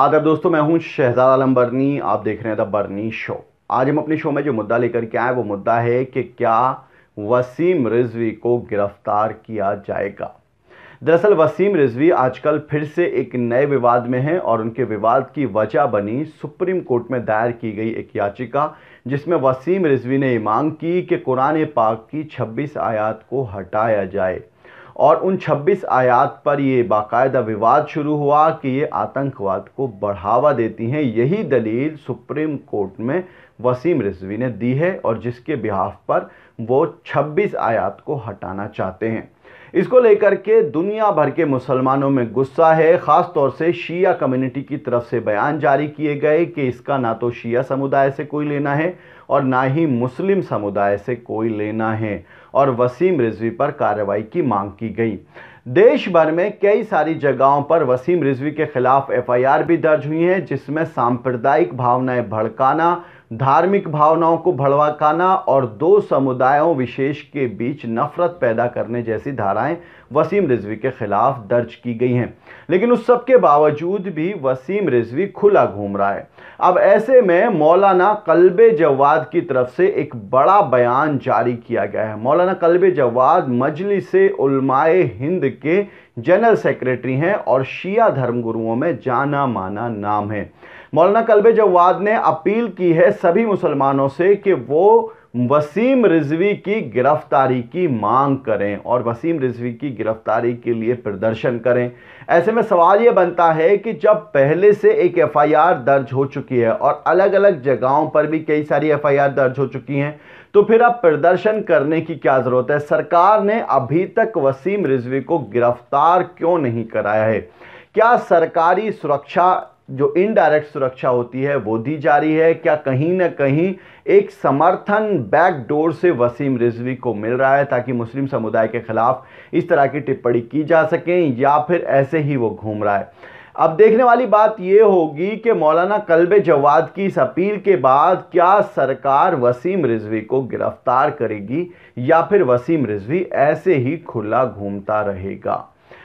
आदर दोस्तों मैं हूं शहजाद आलम बर्नी आप देख रहे हैं द बर्नी शो आज हम अपने शो में जो मुद्दा लेकर के आए वो मुद्दा है कि क्या वसीम रिजवी को गिरफ्तार किया जाएगा दरअसल वसीम रिजवी आजकल फिर से एक नए विवाद में हैं और उनके विवाद की वजह बनी सुप्रीम कोर्ट में दायर की गई एक याचिका जिसमें वसीम रिजवी ने मांग की कि कुरान पाक की 26 आयात को हटाया जाए और उन 26 आयात पर ये बाकायदा विवाद शुरू हुआ कि ये आतंकवाद को बढ़ावा देती हैं यही दलील सुप्रीम कोर्ट में वसीम रिजवी ने दी है और जिसके बिहाफ पर वो 26 आयात को हटाना चाहते हैं इसको लेकर के दुनिया भर के मुसलमानों में गुस्सा है ख़ास तौर से शिया कम्युनिटी की तरफ से बयान जारी किए गए कि इसका ना तो शिया समुदाय से कोई लेना है और ना ही मुस्लिम समुदाय से कोई लेना है और वसीम रिजवी पर कार्रवाई की मांग की गई देश भर में कई सारी जगहों पर वसीम रिजवी के खिलाफ एफआईआर भी दर्ज हुई है जिसमें सांप्रदायिक भावनाएं भड़काना धार्मिक भावनाओं को भड़वाकाना और दो समुदायों विशेष के बीच नफरत पैदा करने जैसी धाराएं वसीम रिजवी के खिलाफ दर्ज की गई हैं लेकिन उस सब के बावजूद भी वसीम रिजवी खुला घूम रहा है अब ऐसे में मौलाना कल्ब जवाद की तरफ से एक बड़ा बयान जारी किया गया है मौलाना कल्ब जवाद मजलिस उलमाए हिंद के जनरल सेक्रेटरी हैं और शिया धर्मगुरुओं में जाना माना नाम है मौलाना कलब जवाद ने अपील की है सभी मुसलमानों से कि वो वसीम रिजवी की गिरफ्तारी की मांग करें और वसीम रिजवी की गिरफ्तारी के लिए प्रदर्शन करें ऐसे में सवाल ये बनता है कि जब पहले से एक एफआईआर दर्ज हो चुकी है और अलग अलग जगहों पर भी कई सारी एफआईआर दर्ज हो चुकी हैं तो फिर अब प्रदर्शन करने की क्या ज़रूरत है सरकार ने अभी तक वसीम रिजवी को गिरफ्तार क्यों नहीं कराया है क्या सरकारी सुरक्षा जो इनडायरेक्ट सुरक्षा होती है वो दी जा रही है क्या कहीं ना कहीं एक समर्थन बैकडोर से वसीम रिजवी को मिल रहा है ताकि मुस्लिम समुदाय के ख़िलाफ़ इस तरह की टिप्पणी की जा सके या फिर ऐसे ही वो घूम रहा है अब देखने वाली बात यह होगी कि मौलाना कल्बे जवाद की इस अपील के बाद क्या सरकार वसीम रिजवी को गिरफ्तार करेगी या फिर वसीम रिजवी ऐसे ही खुला घूमता रहेगा